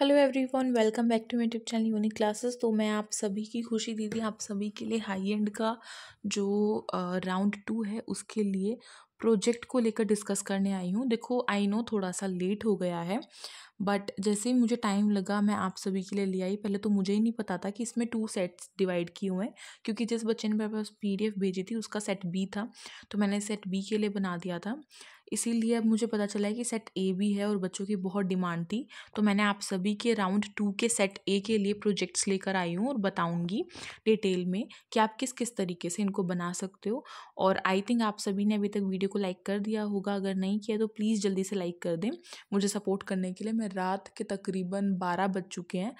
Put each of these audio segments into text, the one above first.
Hello everyone welcome back to my tube channel Unique Classes तो मैं आप सभी की खुशी दीदी आप सभी के लिए हाई एंड का जो राउंड uh, टू है उसके लिए प्रोजेक्ट को लेकर डिस्कस करने आई हूँ देखो आई नो थोड़ा सा लेट हो गया है बट जैसे ही मुझे टाइम लगा मैं आप सभी के लिए ले आई पहले तो मुझे ही नहीं पता था कि इसमें टू सेट्स डिवाइड किए हुए हैं क्योंकि जिस बच्चे ने मेरे पास पी भेजी थी उसका सेट बी था तो मैंने सेट बी के लिए बना दिया था इसीलिए अब मुझे पता चला है कि सेट ए भी है और बच्चों की बहुत डिमांड थी तो मैंने आप सभी के राउंड टू के सेट ए के लिए प्रोजेक्ट्स लेकर आई हूँ और बताऊँगी डिटेल में कि आप किस किस तरीके से इनको बना सकते हो और आई थिंक आप सभी ने अभी तक वीडियो को लाइक कर दिया होगा अगर नहीं किया तो प्लीज़ जल्दी से लाइक कर दें मुझे सपोर्ट करने के लिए मैं रात के तकरीबन बारह बज चुके हैं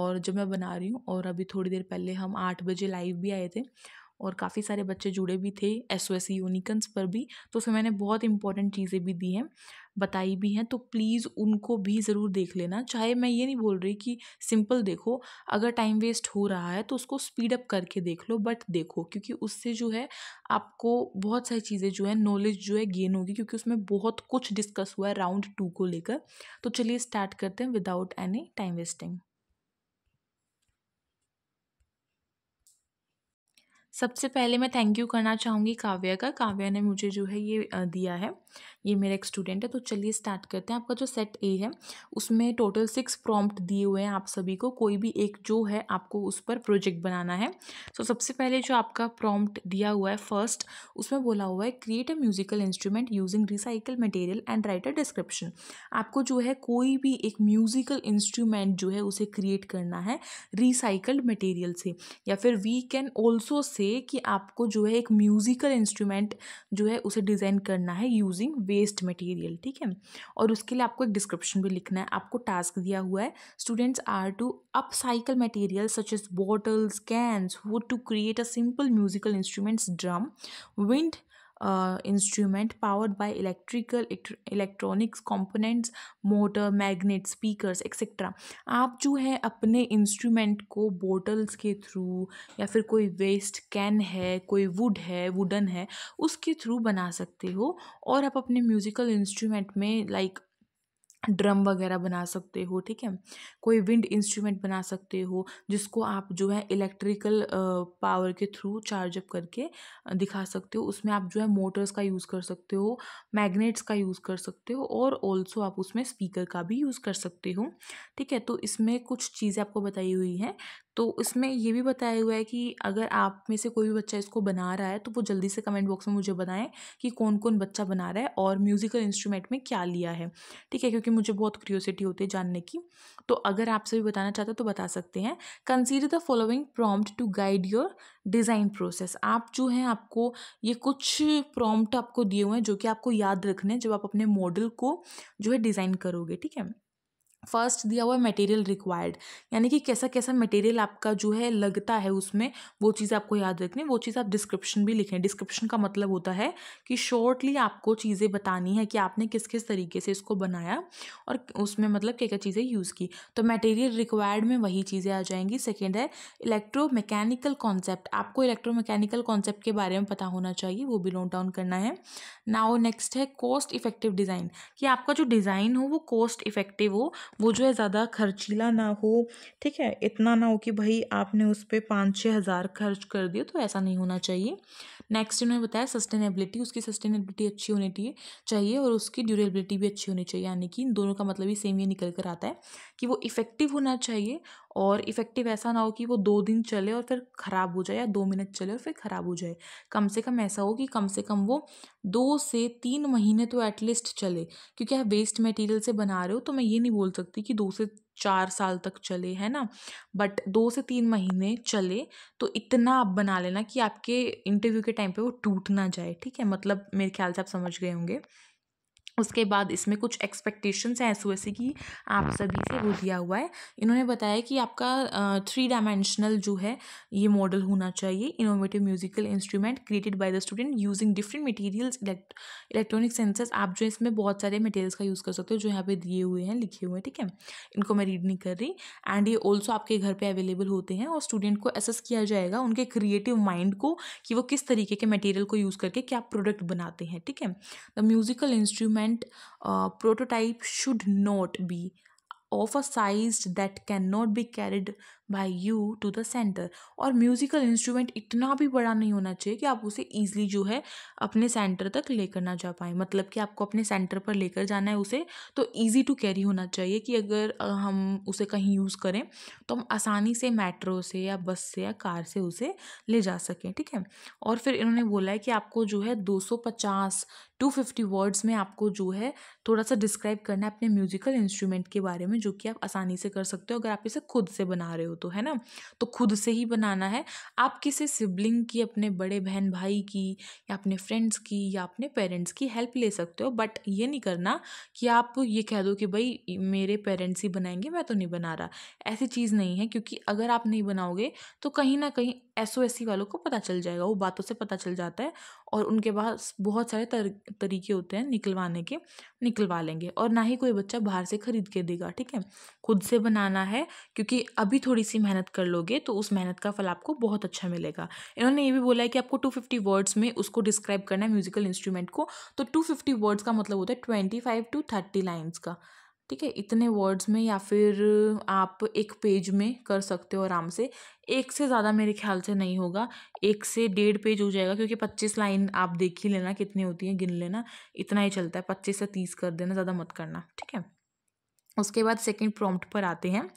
और जब मैं बना रही हूँ और अभी थोड़ी देर पहले हम आठ बजे लाइव भी आए थे और काफ़ी सारे बच्चे जुड़े भी थे एस ओ एस यूनिकन्स पर भी तो उसमें मैंने बहुत इंपॉर्टेंट चीज़ें भी दी हैं बताई भी हैं तो प्लीज़ उनको भी ज़रूर देख लेना चाहे मैं ये नहीं बोल रही कि सिंपल देखो अगर टाइम वेस्ट हो रहा है तो उसको स्पीड अप करके देख लो बट देखो क्योंकि उससे जो है आपको बहुत सारी चीज़ें जो है नॉलेज जो है गेन होगी क्योंकि उसमें बहुत कुछ डिस्कस हुआ है राउंड टू को लेकर तो चलिए स्टार्ट करते हैं विदाउट एनी टाइम वेस्टिंग सबसे पहले मैं थैंक यू करना चाहूँगी काव्या का काव्या ने मुझे जो है ये दिया है ये मेरा एक स्टूडेंट है तो चलिए स्टार्ट करते हैं आपका जो सेट ए है उसमें टोटल सिक्स प्रॉम्प्ट दिए हुए हैं आप सभी को कोई भी एक जो है आपको उस पर प्रोजेक्ट बनाना है सो तो so, सबसे पहले जो आपका प्रॉम्प्ट दिया हुआ है फर्स्ट उसमें बोला हुआ है create a musical instrument using recycle material and write a description आपको जो है कोई भी एक म्यूजिकल इंस्ट्रूमेंट जो है उसे क्रिएट करना है रिसाइकल्ड मटेरियल से या फिर वी कैन ऑल्सो से से कि आपको जो है एक म्यूज़िकल इंस्ट्रूमेंट जो है उसे डिज़ाइन करना है यूजिंग वेस्ट मटेरियल ठीक है और उसके लिए आपको एक डिस्क्रिप्शन भी लिखना है आपको टास्क दिया हुआ है students are to upcycle material such as bottles cans वो to create a simple musical instruments drum wind instrument uh, powered powered electrical electronics electronics motor motor magnet speakers etcetera आप जो है अपने instrument को bottles के through या फिर कोई वेस्ट कैन है कोई वुड है वुडन है उसके थ्रू बना सकते हो और आप अपने म्यूज़िकल इंस्ट्रूमेंट में लाइक like, ड्रम वगैरह बना सकते हो ठीक है कोई विंड इंस्ट्रूमेंट बना सकते हो जिसको आप जो है इलेक्ट्रिकल पावर के थ्रू चार्ज अप करके दिखा सकते हो उसमें आप जो है मोटर्स का यूज़ कर सकते हो मैग्नेट्स का यूज़ कर सकते हो और ऑल्सो आप उसमें स्पीकर का भी यूज़ कर सकते हो ठीक है तो इसमें कुछ चीज़ें आपको बताई हुई हैं तो इसमें ये भी बताया हुआ है कि अगर आप में से कोई भी बच्चा इसको बना रहा है तो वो जल्दी से कमेंट बॉक्स में मुझे बताएं कि कौन कौन बच्चा बना रहा है और म्यूज़िकल इंस्ट्रूमेंट में क्या लिया है ठीक है क्योंकि मुझे बहुत क्यूरियोसिटी होती है जानने की तो अगर आपसे भी बताना चाहते हैं तो बता सकते हैं consider the following prompt to guide your design process आप जो हैं आपको ये कुछ प्रॉम्प्ट आपको दिए हुए हैं जो कि आपको याद रखने हैं जब आप अपने मॉडल को जो है डिज़ाइन करोगे ठीक है फर्स्ट दिया हुआ मटेरियल रिक्वायर्ड यानी कि कैसा कैसा मटेरियल आपका जो है लगता है उसमें वो चीज़ आपको याद रखनी वो चीज़ आप डिस्क्रिप्शन भी लिखें डिस्क्रिप्शन का मतलब होता है कि शॉर्टली आपको चीज़ें बतानी है कि आपने किस किस तरीके से इसको बनाया और उसमें मतलब क्या क्या चीज़ें यूज़ की तो मटेरियल रिक्वायर्ड में वही चीज़ें आ जाएंगी सेकेंड है इलेक्ट्रो मैकेनिकल कॉन्सेप्ट आपको इलेक्ट्रो मैकेनिकल कॉन्सेप्ट के बारे में पता होना चाहिए वो भी नोट डाउन करना है नाओ नेक्स्ट है कॉस्ट इफेक्टिव डिज़ाइन कि आपका जो डिज़ाइन हो वो कॉस्ट इफेक्टिव हो वो जो है ज़्यादा खर्चीला ना हो ठीक है इतना ना हो कि भाई आपने उस पर पाँच छः हज़ार खर्च कर दिए तो ऐसा नहीं होना चाहिए नेक्स्ट उन्होंने बताया सस्टेनेबिलिटी उसकी सस्टेनेबिलिटी अच्छी होनी चाहिए चाहिए और उसकी ड्यूरेबिलिटी भी अच्छी होनी चाहिए यानी कि इन दोनों का मतलब ही सेम ये निकल कर आता है कि वो इफ़ेक्टिव होना चाहिए और इफ़ेक्टिव ऐसा ना हो कि वो दो दिन चले और फिर ख़राब हो जाए या दो मिनट चले और फिर ख़राब हो जाए कम से कम ऐसा हो कि कम से कम वो दो से तीन महीने तो एटलीस्ट चले क्योंकि आप वेस्ट मटेरियल से बना रहे हो तो मैं ये नहीं बोल सकती कि दो से चार साल तक चले है ना बट दो से तीन महीने चले तो इतना आप बना लेना कि आपके इंटरव्यू के टाइम पे वो टूट ना जाए ठीक है मतलब मेरे ख्याल से आप समझ गए होंगे उसके बाद इसमें कुछ एक्सपेक्टेशंस हैं एस की आप हम्म। सभी से वो दिया हुआ है इन्होंने बताया कि आपका थ्री डायमेंशनल जो है ये मॉडल होना चाहिए innovative musical instrument created by the student using different materials electronic sensors आप जो इसमें बहुत सारे मटेरियल्स का यूज़ कर सकते हो जो यहाँ पे दिए हुए हैं लिखे हुए हैं ठीक है इनको मैं रीड नहीं कर रही एंड ये ऑल्सो आपके घर पर अवेलेबल होते हैं और स्टूडेंट को एसेस किया जाएगा उनके क्रिएटिव माइंड को कि वो किस तरीके के मटेरियल को यूज़ करके क्या प्रोडक्ट बनाते हैं ठीक है the musical instrument development uh, prototype should not be of a size that cannot be carried by you to the centre और म्यूज़िकल इंस्ट्रूमेंट इतना भी बड़ा नहीं होना चाहिए कि आप उसे ईजिली जो है अपने सेंटर तक लेकर ना जा पाएँ मतलब कि आपको अपने सेंटर पर लेकर जाना है उसे तो ईजी टू कैरी होना चाहिए कि अगर हम उसे कहीं यूज़ करें तो हम आसानी से मेट्रो से या बस से या कार से उसे ले जा सकें ठीक है और फिर इन्होंने बोला है कि आपको जो है दो सौ पचास टू फिफ्टी वर्ड्स में आपको जो है थोड़ा सा डिस्क्राइब करना है अपने म्यूज़िकल इंस्ट्रूमेंट के बारे में जो कि आप आसानी से कर सकते हो अगर आप इसे खुद से बना रहे हो हो तो है ना तो खुद से ही बनाना है आप किसी सिबलिंग की अपने बड़े बहन भाई की या अपने फ्रेंड्स की या अपने पेरेंट्स की हेल्प ले सकते हो बट ये नहीं करना कि आप ये कह दो कि भाई मेरे पेरेंट्स ही बनाएंगे मैं तो नहीं बना रहा ऐसी चीज़ नहीं है क्योंकि अगर आप नहीं बनाओगे तो कहीं ना कहीं एस ओ एस सी वालों को पता चल जाएगा वो बातों से पता चल जाता है और उनके पास बहुत सारे तर, तरीके होते हैं निकलवाने के निकलवा लेंगे और ना ही कोई बच्चा बाहर से ख़रीद के देगा ठीक है खुद से बनाना है क्योंकि अभी थोड़ी सी मेहनत कर लोगे तो उस मेहनत का फल आपको बहुत अच्छा मिलेगा इन्होंने ये भी बोला है कि आपको टू फिफ्टी वर्ड्स में उसको डिस्क्राइब करना है म्यूजिकल इंस्ट्रूमेंट को तो टू फिफ्टी वर्ड्स का मतलब होता है twenty five to thirty lines का ठीक है इतने वर्ड्स में या फिर आप एक पेज में कर सकते हो आराम से एक से ज़्यादा मेरे ख्याल से नहीं होगा एक से डेढ़ पेज हो जाएगा क्योंकि पच्चीस लाइन आप देख ही लेना कितनी होती है गिन लेना इतना ही चलता है पच्चीस से तीस कर देना ज़्यादा मत करना ठीक है उसके बाद सेकंड प्रॉम्प्ट पर आते हैं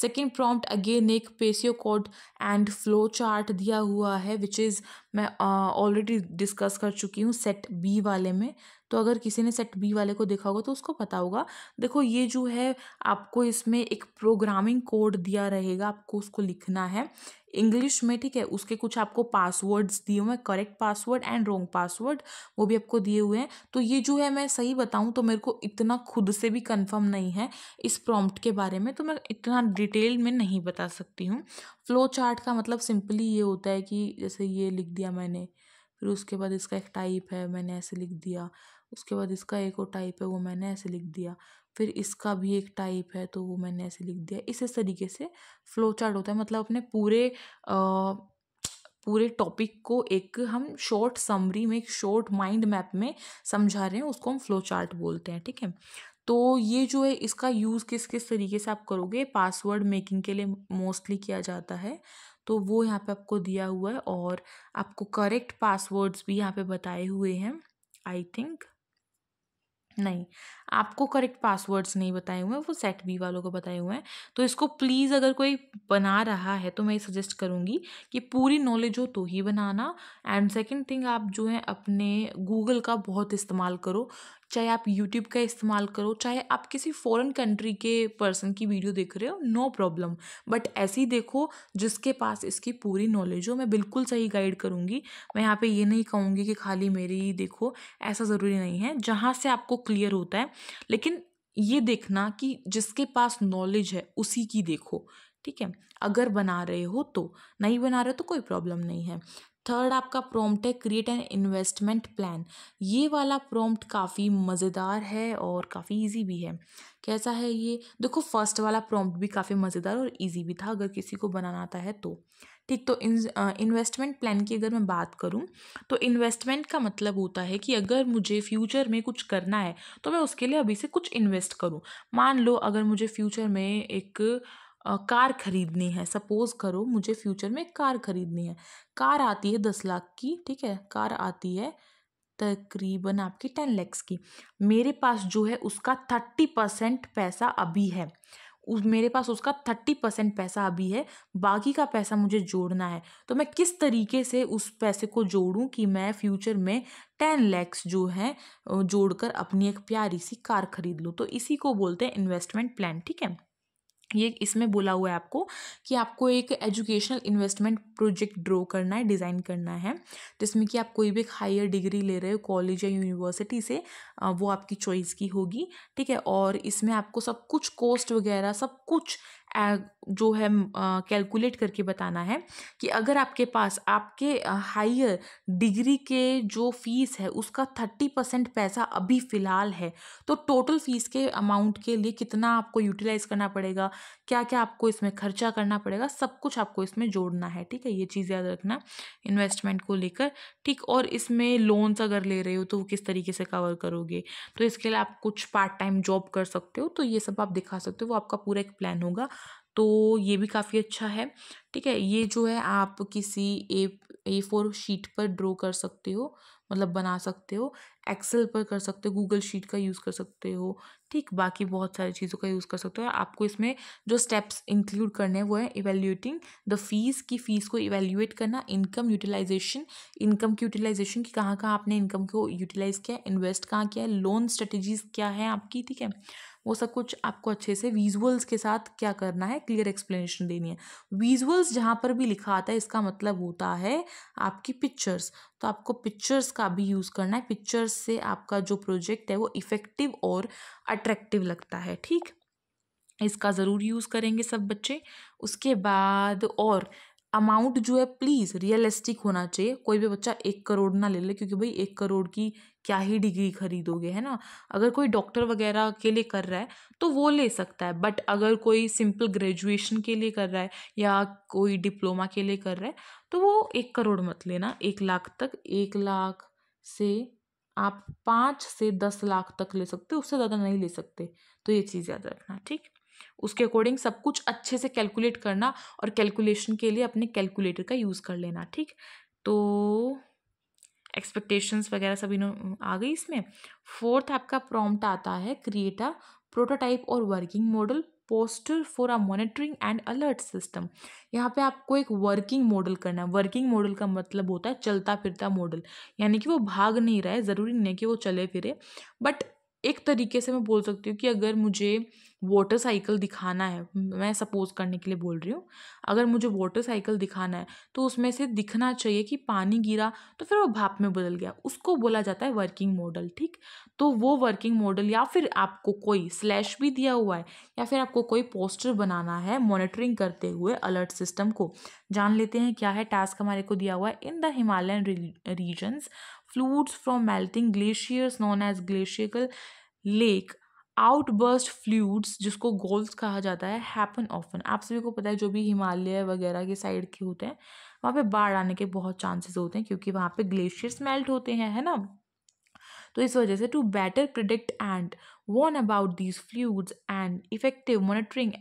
सेकंड प्रॉम्प्ट अगेन एक पेसियो कोड एंड फ्लो चार्ट दिया हुआ है विच इज़ मैं ऑलरेडी uh, डिस्कस कर चुकी हूँ सेट बी वाले में तो अगर किसी ने सेट बी वाले को देखा होगा तो उसको पता होगा देखो ये जो है आपको इसमें एक प्रोग्रामिंग कोड दिया रहेगा आपको उसको लिखना है इंग्लिश में ठीक है उसके कुछ आपको पासवर्ड्स दिए हुए हैं correct password and wrong password वो भी आपको दिए हुए हैं तो ये जो है मैं सही बताऊँ तो मेरे को इतना खुद से भी कंफर्म नहीं है इस प्रॉम्प्ट के बारे में तो मैं इतना डिटेल में नहीं बता सकती हूँ फ्लो चार्ट का मतलब सिंपली ये होता है कि जैसे ये लिख दिया मैंने फिर उसके बाद इसका एक टाइप है मैंने ऐसे लिख दिया उसके बाद इसका एक और टाइप है वो मैंने ऐसे लिख दिया फिर इसका भी एक टाइप है तो वो मैंने ऐसे लिख दिया इस तरीके से फ्लो चार्ट होता है मतलब अपने पूरे आ, पूरे टॉपिक को एक हम शॉर्ट समरी में एक शॉर्ट माइंड मैप में समझा रहे हैं उसको हम फ्लो चार्ट बोलते हैं ठीक है तो ये जो है इसका यूज़ किस किस तरीके से आप करोगे पासवर्ड मेकिंग के लिए मोस्टली किया जाता है तो वो यहाँ पे आपको दिया हुआ है और आपको करेक्ट पासवर्ड्स भी यहाँ पे बताए हुए हैं आई थिंक नहीं आपको करेक्ट पासवर्ड्स नहीं बताए हुए हैं वो सेट बी वालों को बताए हुए हैं तो इसको प्लीज़ अगर कोई बना रहा है तो मैं ये सजेस्ट करूँगी कि पूरी नॉलेज हो तो ही बनाना एंड सेकंड थिंग आप जो है अपने गूगल का बहुत इस्तेमाल करो चाहे आप यूट्यूब का इस्तेमाल करो चाहे आप किसी फ़ॉरन कंट्री के पर्सन की वीडियो देख रहे हो नो प्रॉब्लम बट ऐसी देखो जिसके पास इसकी पूरी नॉलेज हो मैं बिल्कुल सही गाइड करूँगी मैं यहाँ पे ये नहीं कहूँगी कि खाली मेरी ही देखो ऐसा ज़रूरी नहीं है जहाँ से आपको क्लियर होता है लेकिन ये देखना कि जिसके पास नॉलेज है उसी की देखो ठीक है अगर बना रहे हो तो नहीं बना रहे तो कोई प्रॉब्लम नहीं है थर्ड आपका प्रोम्प्ट है क्रिएट एन इन्वेस्टमेंट प्लान ये वाला प्रोम्प्ट काफ़ी मज़ेदार है और काफ़ी इजी भी है कैसा है ये देखो फर्स्ट वाला प्रॉम्प्ट भी काफ़ी मज़ेदार और इजी भी था अगर किसी को बनाना आता है तो ठीक तो इन्वेस्टमेंट प्लान की अगर मैं बात करूं तो इन्वेस्टमेंट का मतलब होता है कि अगर मुझे फ्यूचर में कुछ करना है तो मैं उसके लिए अभी से कुछ इन्वेस्ट करूं मान लो अगर मुझे फ्यूचर में एक कार खरीदनी है सपोज़ करो मुझे फ्यूचर में कार खरीदनी है कार आती है दस लाख की ठीक है कार आती है तकरीबन आपकी टेन लैक्स की मेरे पास जो है उसका थर्टी परसेंट पैसा अभी है उस मेरे पास उसका थर्टी परसेंट पैसा अभी है बाकी का पैसा मुझे जोड़ना है तो मैं किस तरीके से उस पैसे को जोड़ूं कि मैं फ्यूचर में टेन लैक्स जो है जोड़कर अपनी एक प्यारी सी कार खरीद लूँ तो इसी को बोलते हैं इन्वेस्टमेंट प्लान ठीक है ये इसमें बोला हुआ है आपको कि आपको एक एजुकेशनल इन्वेस्टमेंट प्रोजेक्ट ड्रॉ करना है डिज़ाइन करना है जिसमें कि आप कोई भी हायर डिग्री ले रहे हो कॉलेज या यूनिवर्सिटी से वो आपकी चॉइस की होगी ठीक है और इसमें आपको सब कुछ कॉस्ट वगैरह सब कुछ जो है कैलकुलेट करके बताना है कि अगर आपके पास आपके हायर डिग्री के जो फीस है उसका थर्टी परसेंट पैसा अभी फ़िलहाल है तो टोटल फीस के अमाउंट के लिए कितना आपको यूटिलाइज़ करना पड़ेगा क्या क्या आपको इसमें खर्चा करना पड़ेगा सब कुछ आपको इसमें जोड़ना है ठीक है ये चीज़ याद रखना इन्वेस्टमेंट को लेकर ठीक और इसमें लोन्स अगर ले रहे हो तो वो किस तरीके से कवर करोगे तो इसके लिए आप कुछ पार्ट टाइम जॉब कर सकते हो तो ये सब आप दिखा सकते हो वो आपका पूरा एक प्लान होगा तो ये भी काफ़ी अच्छा है ठीक है ये जो है आप किसी ए ए फोर शीट पर ड्रॉ कर सकते हो मतलब बना सकते हो एक्सेल पर कर सकते हो गूगल शीट का यूज़ कर सकते हो ठीक बाकी बहुत सारी चीज़ों का यूज़ कर सकते हो आपको इसमें जो स्टेप्स इंक्लूड करने हैं वो है इवेल्यूएटिंग द फीस की फ़ीस को इवेल्यूएट करना इनकम यूटिलाइजेशन इनकम की यूटिलाइजेशन की कहाँ कहाँ आपने इनकम को यूटिलाइज़ किया इन्वेस्ट कहाँ किया है लोन स्ट्रेटजीज़ क्या है आपकी ठीक है वो सब कुछ आपको अच्छे से विजुअल्स के साथ क्या करना है क्लियर एक्सप्लेनेशन देनी है विजुअल्स जहाँ पर भी लिखा आता है इसका मतलब होता है आपकी पिक्चर्स तो आपको पिक्चर्स का भी यूज़ करना है पिक्चर्स से आपका जो प्रोजेक्ट है वो इफ़ेक्टिव और अट्रैक्टिव लगता है ठीक इसका ज़रूर यूज़ करेंगे सब बच्चे उसके बाद और अमाउंट जो है प्लीज़ रियलिस्टिक होना चाहिए कोई भी बच्चा एक करोड़ ना ले ले क्योंकि भाई एक करोड़ की क्या ही डिग्री खरीदोगे है ना अगर कोई डॉक्टर वगैरह के लिए कर रहा है तो वो ले सकता है बट अगर कोई सिंपल ग्रेजुएशन के लिए कर रहा है या कोई डिप्लोमा के लिए कर रहा है तो वो एक करोड़ मत लेना एक लाख तक एक लाख से आप पाँच से दस लाख तक ले सकते हो उससे ज़्यादा नहीं ले सकते तो ये चीज़ याद रखना ठीक उसके अकॉर्डिंग सब कुछ अच्छे से कैलकुलेट करना और कैलकुलेशन के लिए अपने कैलकुलेटर का यूज़ कर लेना ठीक तो एक्सपेक्टेशंस वगैरह सभी आ गई इसमें फोर्थ आपका प्रॉम्प्ट आता है क्रिएट अ प्रोटोटाइप और working model poster for a monitoring and alert system यहाँ पे आपको एक वर्किंग मॉडल करना है वर्किंग मॉडल का मतलब होता है चलता फिरता मॉडल यानी कि वो भाग नहीं रहा है ज़रूरी नहीं है कि वो चले फिरे बट एक तरीके से मैं बोल सकती हूँ कि अगर मुझे वाटर साइकिल दिखाना है मैं सपोज करने के लिए बोल रही हूँ अगर मुझे वाटर साइकिल दिखाना है तो उसमें से दिखना चाहिए कि पानी गिरा तो फिर वो भाप में बदल गया उसको बोला जाता है वर्किंग मॉडल ठीक तो वो वर्किंग मॉडल या फिर आपको कोई स्लैश भी दिया हुआ है या फिर आपको कोई पोस्टर बनाना है मॉनिटरिंग करते हुए अलर्ट सिस्टम को जान लेते हैं क्या है टास्क हमारे को दिया हुआ है in the Himalayan regions floods from melting glaciers known as glacial lake outburst floods जिसको गोल्स कहा जाता है हैपन ऑफन आप सभी को पता है जो भी हिमालय वगैरह के साइड के होते हैं वहाँ पे बाढ़ आने के बहुत चांसेस होते हैं क्योंकि वहाँ पे ग्लेशियर्स मेल्ट होते हैं है ना तो इस वजह से to better predict and warn about these floods and effective monitoring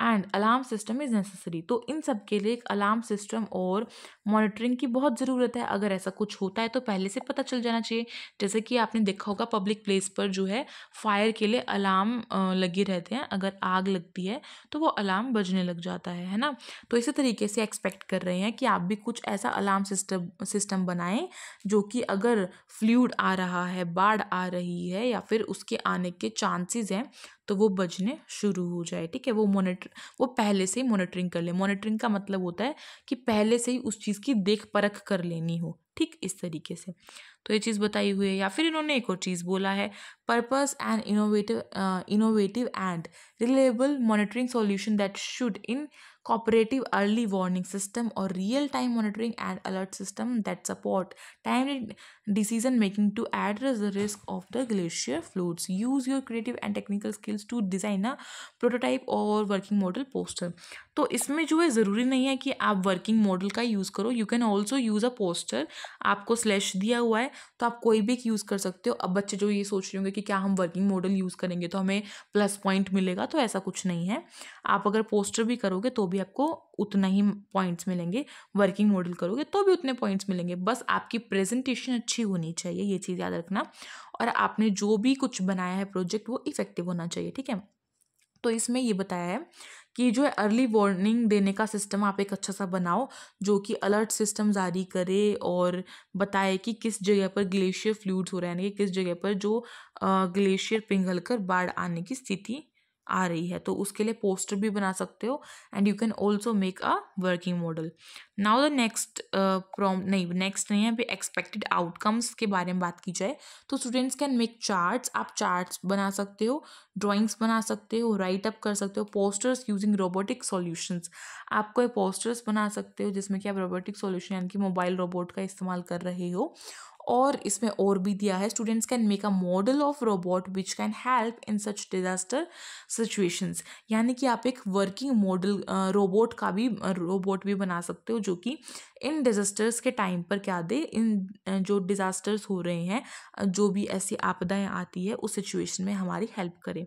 and alarm system is necessary तो इन सब के लिए एक अलार्म सिस्टम और मॉनिटरिंग की बहुत ज़रूरत है अगर ऐसा कुछ होता है तो पहले से पता चल जाना चाहिए जैसे कि आपने देखा होगा पब्लिक प्लेस पर जो है फायर के लिए अलार्म लगे रहते हैं अगर आग लगती है तो वो अलार्म बजने लग जाता है है ना तो इसी तरीके से एक्सपेक्ट कर रहे हैं कि आप भी कुछ ऐसा अलार्म सिस्टम सिस्टम बनाएं जो कि अगर फ्लूड आ रहा है बाढ़ आ रही है या फिर उसके आने के चांसेस हैं तो वो बजने शुरू हो जाए ठीक है वो मोनिटर वो पहले से ही मोनिटरिंग कर ले मोनिटरिंग का मतलब होता है कि पहले से ही उस चीज़ की देख परख कर लेनी हो ठीक इस तरीके से तो ये चीज़ बताई हुई है या फिर इन्होंने एक और चीज़ बोला है purpose and innovative innovative and reliable monitoring solution that should incorporate early warning system और real time monitoring and alert system that support time decision making to aid the risk of the glacier floods use your creative and technical skills to design a prototype और working model poster तो इसमें जो है ज़रूरी नहीं है कि आप वर्किंग मॉडल का यूज़ करो you can also use a poster आपको स्लैश दिया हुआ है तो आप कोई भी यूज़ कर सकते हो अब बच्चे जो ये सोच रहे होंगे कि क्या हम वर्किंग मॉडल यूज़ करेंगे तो हमें प्लस पॉइंट मिलेगा तो ऐसा कुछ नहीं है आप अगर पोस्टर भी करोगे तो भी आपको उतना ही पॉइंट्स मिलेंगे वर्किंग मॉडल करोगे तो भी उतने पॉइंट्स मिलेंगे बस आपकी प्रेजेंटेशन अच्छी होनी चाहिए ये चीज़ याद रखना और आपने जो भी कुछ बनाया है प्रोजेक्ट वो इफेक्टिव होना चाहिए ठीक है तो इसमें ये बताया है कि जो है अर्ली वार्निंग देने का सिस्टम आप एक अच्छा सा बनाओ जो कि अलर्ट सिस्टम जारी करे और बताए कि किस जगह पर ग्लेशियर फ्लूड्स हो रहे हैं कि किस जगह पर जो ग्लेशियर पिघल कर बाढ़ आने की स्थिति आ रही है तो उसके लिए पोस्टर भी बना सकते हो and you can also make a working model now the next prompt नहीं नेक्स्ट नहीं है अभी एक्सपेक्टेड आउटकम्स के बारे में बात की जाए तो स्टूडेंट्स कैन मेक चार्ट्स आप चार्ट्स बना सकते हो ड्राइंग्स बना सकते हो राइट अप कर सकते हो पोस्टर्स यूजिंग रोबोटिक सॉल्यूशंस आप कोई पोस्टर्स बना सकते हो जिसमें कि आप रोबोटिक सॉल्यूशन यानी कि मोबाइल रोबोट का इस्तेमाल कर रहे हो और इसमें और भी दिया है students can make a model of robot which can help in such disaster situations यानी कि आप एक वर्किंग मॉडल रोबोट का भी रोबोट भी बना सकते हो जो कि इन डिजास्टर्स के टाइम पर क्या दे इन जो डिजास्टर्स हो रहे हैं जो भी ऐसी आपदाएं आती है उस सिचुएशन में हमारी हेल्प करें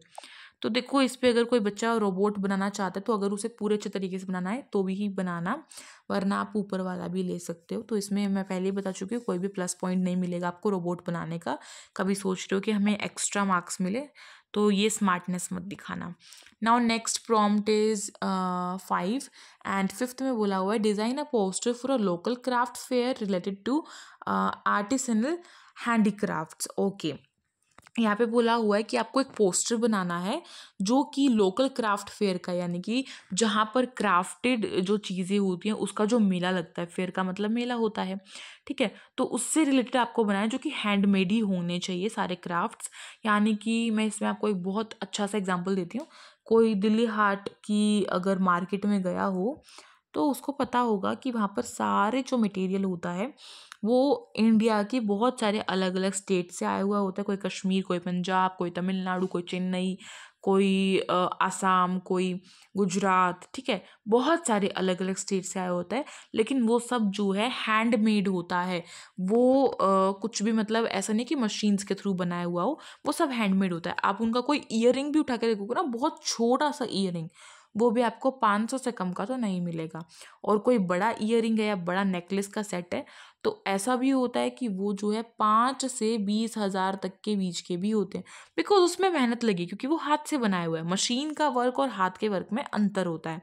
तो देखो इस पर अगर कोई बच्चा रोबोट बनाना चाहता है तो अगर उसे पूरे अच्छे तरीके से बनाना है तो भी ही बनाना वरना आप ऊपर वाला भी ले सकते हो तो इसमें मैं पहले ही बता चुकी हूँ कोई भी प्लस पॉइंट नहीं मिलेगा आपको रोबोट बनाने का कभी सोच रहे हो कि हमें एक्स्ट्रा मार्क्स मिले तो ये स्मार्टनेस मत दिखाना now next prompt is five and fifth में बोला हुआ है design a poster for a local craft fair related to artisanal handicraft okay यहाँ पे बोला हुआ है कि आपको एक पोस्टर बनाना है जो कि लोकल क्राफ्ट फेयर का यानी कि जहाँ पर क्राफ्टेड जो चीज़ें होती हैं उसका जो मेला लगता है फेयर का मतलब मेला होता है ठीक है तो उससे रिलेटेड आपको बनाया जो कि हैंडमेड ही होने चाहिए सारे क्राफ्ट्स यानी कि मैं इसमें आपको एक बहुत अच्छा सा एग्जाम्पल देती हूँ कोई दिल्ली हाट की अगर मार्केट में गया हो तो उसको पता होगा कि वहाँ पर सारे जो मटेरियल होता है वो इंडिया की बहुत सारे अलग अलग स्टेट से आया हुआ होता है कोई कश्मीर कोई पंजाब कोई तमिलनाडु कोई चेन्नई कोई आसाम कोई गुजरात ठीक है बहुत सारे अलग अलग स्टेट से आया होता है लेकिन वो सब जो है हैंडमेड होता है वो आ, कुछ भी मतलब ऐसा नहीं कि मशीन्स के थ्रू बनाया हुआ हो वो सब हैंडमेड होता है आप उनका कोई ईयर भी उठा के देखोगे ना बहुत छोटा सा ईयर वो भी आपको पाँच सौ से कम का तो नहीं मिलेगा और कोई बड़ा इयर है या बड़ा नेकलेस का सेट है तो ऐसा भी होता है कि वो जो है पाँच से बीस हज़ार तक के बीच के भी होते हैं बिकॉज उसमें मेहनत लगी क्योंकि वो हाथ से बनाए हुआ है मशीन का वर्क और हाथ के वर्क में अंतर होता है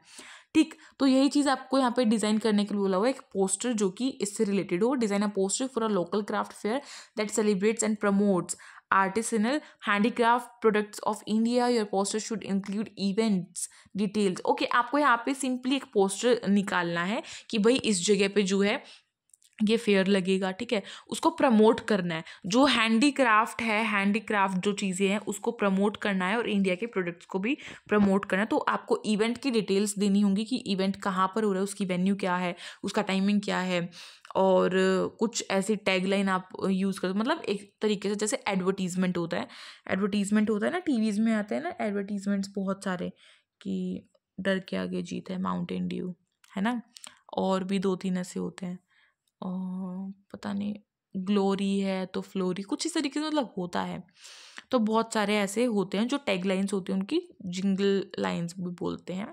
ठीक तो यही चीज़ आपको यहाँ पे डिज़ाइन करने के लिए बोला हुआ एक पोस्टर जो कि इससे रिलेटेड हो design a poster for a local craft fair that celebrates and promotes artisanal handicraft products of India. Your poster should include events details. okay, आपको यहाँ पे simply एक poster निकालना है कि भाई इस जगह पे जो है ये फेयर लगेगा ठीक है उसको प्रमोट करना है जो हैंडीक्राफ्ट है हैंडीक्राफ्ट जो चीज़ें हैं उसको प्रमोट करना है और इंडिया के प्रोडक्ट्स को भी प्रमोट करना है तो आपको इवेंट की डिटेल्स देनी होंगी कि इवेंट कहाँ पर हो रहा है उसकी वेन्यू क्या है उसका टाइमिंग क्या है और कुछ ऐसी टैगलाइन आप यूज़ कर मतलब एक तरीके से जैसे एडवर्टीज़मेंट होता है एडवर्टीज़मेंट होता है ना टी में आते हैं ना एडवर्टीज़मेंट्स बहुत सारे कि डर के आगे जीत है माउंटेन ड्यू है ना और भी दो तीन ऐसे होते हैं पता नहीं ग्लोरी है तो फ्लोरी कुछ इस तरीके से मतलब होता है तो बहुत सारे ऐसे होते हैं जो टैग लाइन्स होती हैं उनकी जिंगल लाइन्स भी बोलते हैं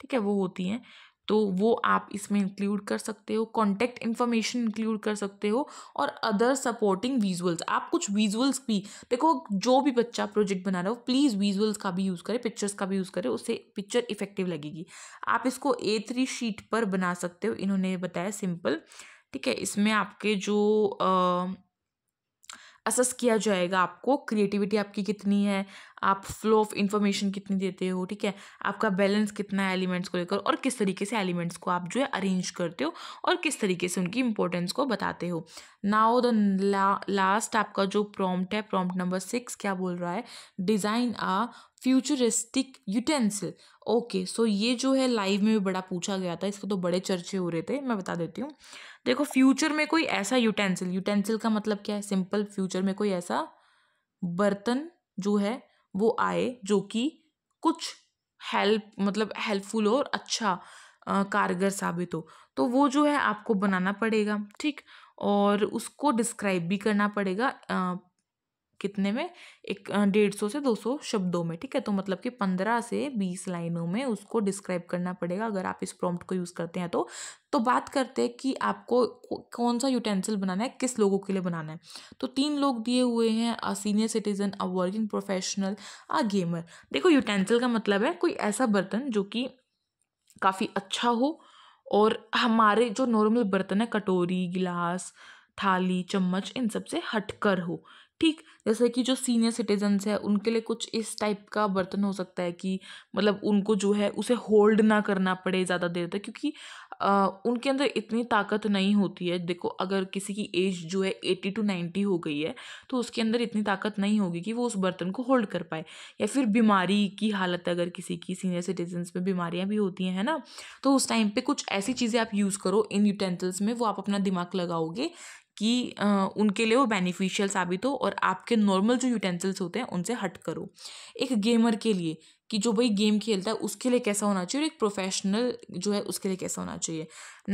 ठीक है वो होती हैं तो वो आप इसमें इंक्लूड कर सकते हो कॉन्टैक्ट इन्फॉर्मेशन इंक्लूड कर सकते हो और अदर सपोर्टिंग विजुअल्स आप कुछ विजुअल्स भी देखो जो भी बच्चा प्रोजेक्ट बना रहा हो प्लीज़ विजुअल्स का भी यूज़ करें पिक्चर्स का भी यूज़ करें उससे पिक्चर इफेक्टिव लगेगी आप इसको ए थ्री शीट पर बना सकते हो इन्होंने बताया सिंपल ठीक है इसमें आपके जो असस किया जाएगा आपको क्रिएटिविटी आपकी कितनी है आप फ्लो ऑफ इंफॉर्मेशन कितनी देते हो ठीक है आपका बैलेंस कितना है एलिमेंट्स को लेकर और किस तरीके से एलिमेंट्स को आप जो है अरेंज करते हो और किस तरीके से उनकी इंपॉर्टेंस को बताते हो नाउ द लास्ट आपका जो प्रॉम्प्ट है प्रॉम्प्ट नंबर सिक्स क्या बोल रहा है design a futuristic utensil okay so ये जो है लाइव में भी बड़ा पूछा गया था इसके तो बड़े चर्चे हो रहे थे मैं बता देती हूँ देखो फ्यूचर में कोई ऐसा यूटेंसिल यूटेंसिल का मतलब क्या है सिंपल फ्यूचर में कोई ऐसा बर्तन जो है वो आए जो कि कुछ हेल्प मतलब हेल्पफुल हो और अच्छा आ, कारगर साबित हो तो वो जो है आपको बनाना पड़ेगा ठीक और उसको डिस्क्राइब भी करना पड़ेगा कितने में एक डेढ़ सौ से दो सौ शब्दों में ठीक है तो मतलब कि पंद्रह से बीस लाइनों में उसको डिस्क्राइब करना पड़ेगा अगर आप इस प्रॉम्प्ट को यूज़ करते हैं तो तो बात करते हैं कि आपको कौन सा यूटेंसिल बनाना है किस लोगों के लिए बनाना है तो तीन लोग दिए हुए हैं a senior citizen a working professional a gamer देखो यूटेंसिल का मतलब है कोई ऐसा बर्तन जो कि काफ़ी अच्छा हो और हमारे जो नॉर्मल बर्तन है कटोरी गिलास थाली चम्मच इन सब से हटकर हो ठीक जैसे कि जो सीनियर सिटीजन्स है उनके लिए कुछ इस टाइप का बर्तन हो सकता है कि मतलब उनको जो है उसे होल्ड ना करना पड़े ज़्यादा देर तक क्योंकि आ, उनके अंदर इतनी ताकत नहीं होती है देखो अगर किसी की एज जो है एटी टू नाइन्टी हो गई है तो उसके अंदर इतनी ताकत नहीं होगी कि वो उस बर्तन को होल्ड कर पाए या फिर बीमारी की हालत अगर किसी की सीनियर सिटीजन्स में बीमारियाँ भी होती हैं है ना तो उस टाइम पर कुछ ऐसी चीज़ें आप यूज़ करो इन यूटेंसिल्स में वो आप अपना दिमाग लगाओगे कि उनके लिए वो बेनिफिशियल साबित हो और आपके नॉर्मल जो यूटेंसिल्स होते हैं उनसे हट करो एक गेमर के लिए कि जो भाई गेम खेलता है उसके लिए कैसा होना चाहिए और एक प्रोफेशनल जो है उसके लिए कैसा होना चाहिए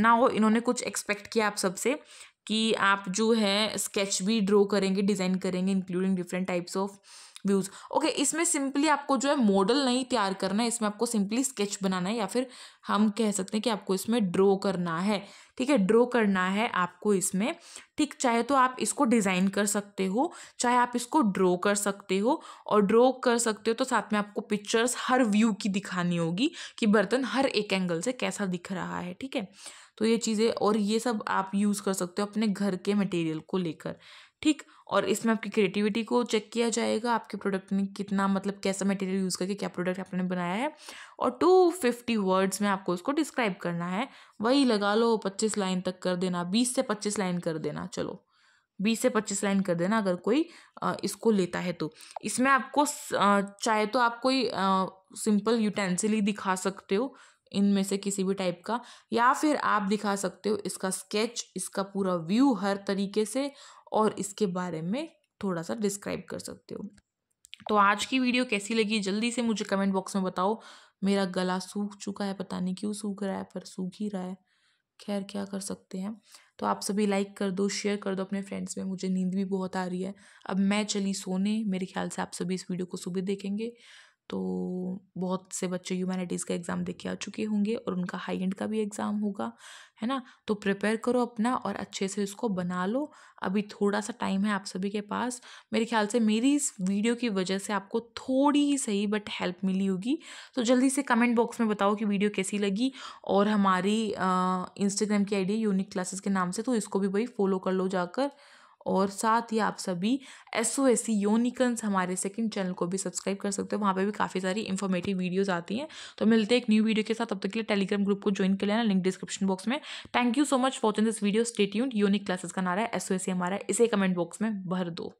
ना वो इन्होंने कुछ एक्सपेक्ट किया आप सबसे कि आप जो है स्केच भी ड्रॉ करेंगे डिज़ाइन करेंगे including different types of views okay इसमें सिंपली आपको जो है मॉडल नहीं तैयार करना है इसमें आपको सिंपली स्केच बनाना है या फिर हम कह सकते हैं कि आपको इसमें ड्रॉ करना है ठीक है ड्रॉ करना है आपको इसमें ठीक चाहे तो आप इसको डिज़ाइन कर सकते हो चाहे आप इसको ड्रॉ कर सकते हो और ड्रॉ कर सकते हो तो साथ में आपको पिक्चर्स हर व्यू की दिखानी होगी कि बर्तन हर एक एंगल से कैसा दिख रहा है ठीक है तो ये चीज़ें और ये सब आप यूज़ कर सकते हो अपने घर के मटेरियल को लेकर ठीक और इसमें आपकी क्रिएटिविटी को चेक किया जाएगा आपके प्रोडक्ट ने कितना मतलब कैसा मटेरियल यूज़ करके क्या प्रोडक्ट आपने बनाया है और टू फिफ्टी वर्ड्स में आपको उसको डिस्क्राइब करना है वही लगा लो पच्चीस लाइन तक कर देना बीस से पच्चीस लाइन कर देना चलो बीस से पच्चीस लाइन कर देना अगर कोई इसको लेता है तो इसमें आपको चाहे तो आप कोई सिंपल यूटेंसिल ही दिखा सकते हो इनमें से किसी भी टाइप का या फिर आप दिखा सकते हो इसका स्केच इसका पूरा व्यू हर तरीके से और इसके बारे में थोड़ा सा डिस्क्राइब कर सकते हो तो आज की वीडियो कैसी लगी जल्दी से मुझे कमेंट बॉक्स में बताओ मेरा गला सूख चुका है पता नहीं क्यों सूख रहा है पर सूख ही रहा है खैर क्या कर सकते हैं तो आप सभी लाइक कर दो शेयर कर दो अपने फ्रेंड्स में मुझे नींद भी बहुत आ रही है अब मैं चली सोने मेरे ख्याल से आप सभी इस वीडियो को सुबह देखेंगे तो बहुत से बच्चे ह्यूमैनिटीज़ का एग्ज़ाम दे के आ चुके होंगे और उनका हाई एंड का भी एग्ज़ाम होगा है ना तो प्रिपेयर करो अपना और अच्छे से इसको बना लो अभी थोड़ा सा टाइम है आप सभी के पास मेरे ख्याल से मेरी इस वीडियो की वजह से आपको थोड़ी ही सही बट हेल्प मिली होगी तो जल्दी से कमेंट बॉक्स में बताओ कि वीडियो कैसी लगी और हमारी इंस्टाग्राम की आईडी यूनिक क्लासेस के नाम से तो इसको भी भाई फॉलो कर लो जाकर और साथ ही आप सभी एस ओ एस सी यूनिकन्स हमारे सेकंड चैनल को भी सब्सक्राइब कर सकते हो वहाँ पे भी काफ़ी सारी इन्फॉर्मेटिव वीडियोज़ आती हैं तो मिलते हैं एक न्यू वीडियो के साथ तब तक के लिए टेलीग्राम ग्रुप को ज्वाइन कर लेना लिंक डिस्क्रिप्शन बॉक्स में thank you so much for watching this video state Unique Classes का नारा है एस हमारा इसे कमेंट बॉक्स में भर दो